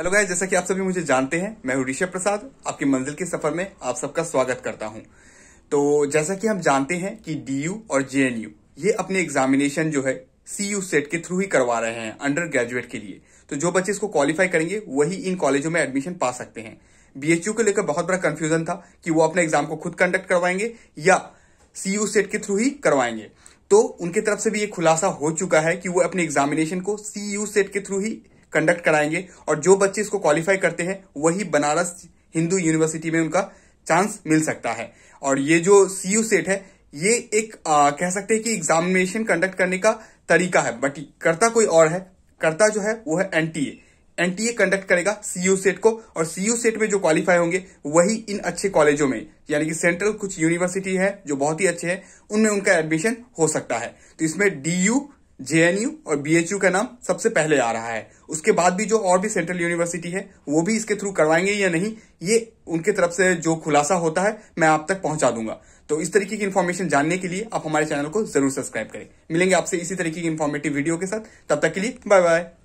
hello guys जैसा कि आप सभी मुझे जानते हैं मैं हूं ऋषभ प्रसाद आपके मंजिल के सफर में आप सबका स्वागत करता हूं तो जैसा कि हम जानते हैं कि डीयू और जेएनयू ये अपने एग्जामिनेशन जो है सीयू सेट के थ्रू ही करवा रहे हैं अंडर ग्रेजुएट के लिए तो जो बच्चे इसको क्वालिफाई करेंगे वही इन कॉलेजों में एडमिशन पा सकते हैं बीएचयू को लेकर बहुत बड़ा कंफ्यूजन था कि वो अपने एग्जाम को खुद कंडक्ट करवाएंगे या सीयू सेट के थ्रू ही करवाएंगे तो उनके तरफ से भी ये खुलासा हो चुका है कि वो अपने एग्जामिनेशन को सीयू सेट के थ्रू ही कंडक्ट कराएंगे और जो बच्चे इसको क्वालिफाई करते हैं वही बनारस हिंदू यूनिवर्सिटी में उनका चांस मिल सकता है और ये जो सीयू सेट है ये एक आ, कह सकते हैं कि एग्जामिनेशन कंडक्ट करने का तरीका है बट करता कोई और है करता जो है वो है एनटीए एनटीए कंडक्ट करेगा सीयू सेट को और सीयू सेट में जो क्वालिफाई होंगे वही इन अच्छे कॉलेजों में यानी कि सेंट्रल कुछ यूनिवर्सिटी है जो बहुत ही अच्छे हैं उनमें उनका एडमिशन हो सकता है तो इसमें डीयू जेएनयू और बीएचयू का नाम सबसे पहले आ रहा है उसके बाद भी जो और भी सेंट्रल यूनिवर्सिटी है वो भी इसके थ्रू करवाएंगे या नहीं ये उनके तरफ से जो खुलासा होता है मैं आप तक पहुंचा दूंगा तो इस तरीके की इन्फॉर्मेशन जानने के लिए आप हमारे चैनल को जरूर सब्सक्राइब करें मिलेंगे आपसे इसी तरीके की इन्फॉर्मेटिव वीडियो के साथ तब तक के लिए बाय बाय